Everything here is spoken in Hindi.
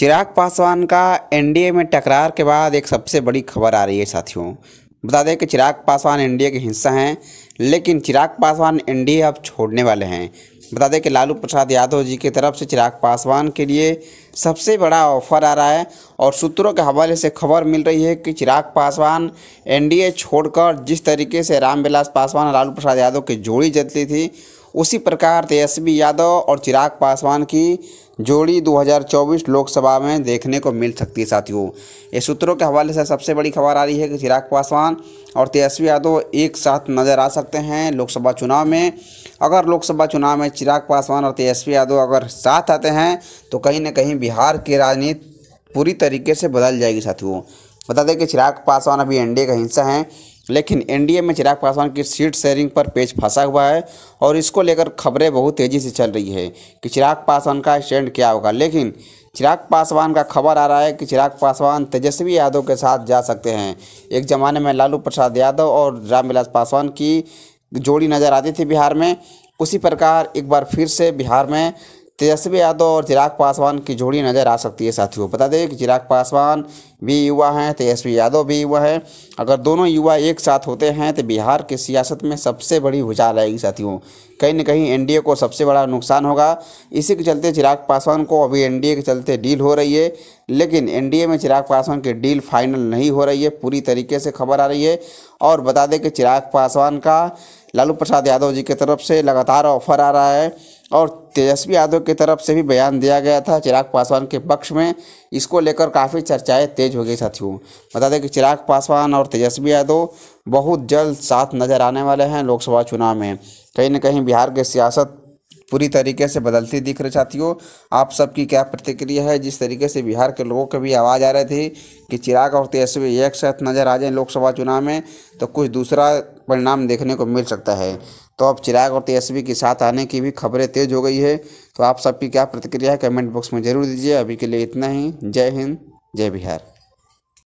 चिराग पासवान का एनडीए में टकरार के बाद एक सबसे बड़ी खबर आ रही है साथियों बता दें कि चिराग पासवान एनडीए के हिस्सा हैं लेकिन चिराग पासवान एनडीए अब छोड़ने वाले हैं बता दें कि लालू प्रसाद यादव जी की तरफ से चिराग पासवान के लिए सबसे बड़ा ऑफर आ रहा है और सूत्रों के हवाले से खबर मिल रही है कि चिराग पासवान एनडीए छोड़कर जिस तरीके से रामविलास पासवान और लालू प्रसाद यादव की जोड़ी जतली थी उसी प्रकार तेजस्वी यादव और चिराग पासवान की जोड़ी 2024 लोकसभा में देखने को मिल सकती है साथियों ये सूत्रों के हवाले से सबसे बड़ी खबर आ रही है कि चिराग पासवान और तेजस्वी यादव एक साथ नज़र आ सकते हैं लोकसभा चुनाव में अगर लोकसभा चुनाव में चिराग पासवान और तेजस्वी यादव अगर साथ आते हैं तो कहीं ना कहीं बिहार की राजनीति पूरी तरीके से बदल जाएगी साथियों बता दें कि चिराग पासवान अभी एनडीए का हिस्सा हैं लेकिन एनडीए में चिराग पासवान की सीट शेयरिंग पर पेज फंसा हुआ है और इसको लेकर खबरें बहुत तेज़ी से चल रही है कि चिराग पासवान का स्टैंड क्या होगा लेकिन चिराग पासवान का खबर आ रहा है कि चिराग पासवान तेजस्वी यादव के साथ जा सकते हैं एक ज़माने में लालू प्रसाद यादव और रामविलास पासवान की जोड़ी नज़र आती थी बिहार में उसी प्रकार एक बार फिर से बिहार में तेजस्वी तो यादव और चिराग पासवान की जोड़ी नज़र आ सकती है साथियों बता दें कि चिराग पासवान भी युवा हैं तेजस्वी तो यादव भी युवा हैं अगर दोनों युवा एक साथ होते हैं तो बिहार की सियासत में सबसे बड़ी भूचाल आएगी साथियों कहीं ना कहीं एनडीए को सबसे बड़ा नुकसान होगा इसी के चलते चिराग पासवान को अभी एनडीए के चलते डील हो रही है लेकिन एनडीए में चिराग पासवान की डील फाइनल नहीं हो रही है पूरी तरीके से खबर आ रही है और बता दें कि चिराग पासवान का लालू प्रसाद यादव जी की तरफ से लगातार ऑफर आ रहा है और तेजस्वी यादव की तरफ से भी बयान दिया गया था चिराग पासवान के पक्ष में इसको लेकर काफ़ी चर्चाएं तेज हो गई साथियों बता दें कि चिराग पासवान और तेजस्वी यादव बहुत जल्द साथ नज़र आने वाले हैं लोकसभा चुनाव में कहीं ना कहीं बिहार के सियासत पूरी तरीके से बदलती दिख रही हो आप सबकी क्या प्रतिक्रिया है जिस तरीके से बिहार के लोगों के भी आवाज़ आ रही थी कि चिराग और तेजस्वी एक साथ नज़र आ जाए लोकसभा चुनाव में तो कुछ दूसरा परिणाम देखने को मिल सकता है तो अब चिराग और तेजस्वी के साथ आने की भी खबरें तेज हो गई है तो आप सबकी क्या प्रतिक्रिया है कमेंट बॉक्स में जरूर दीजिए अभी के लिए इतना ही जय हिंद जय बिहार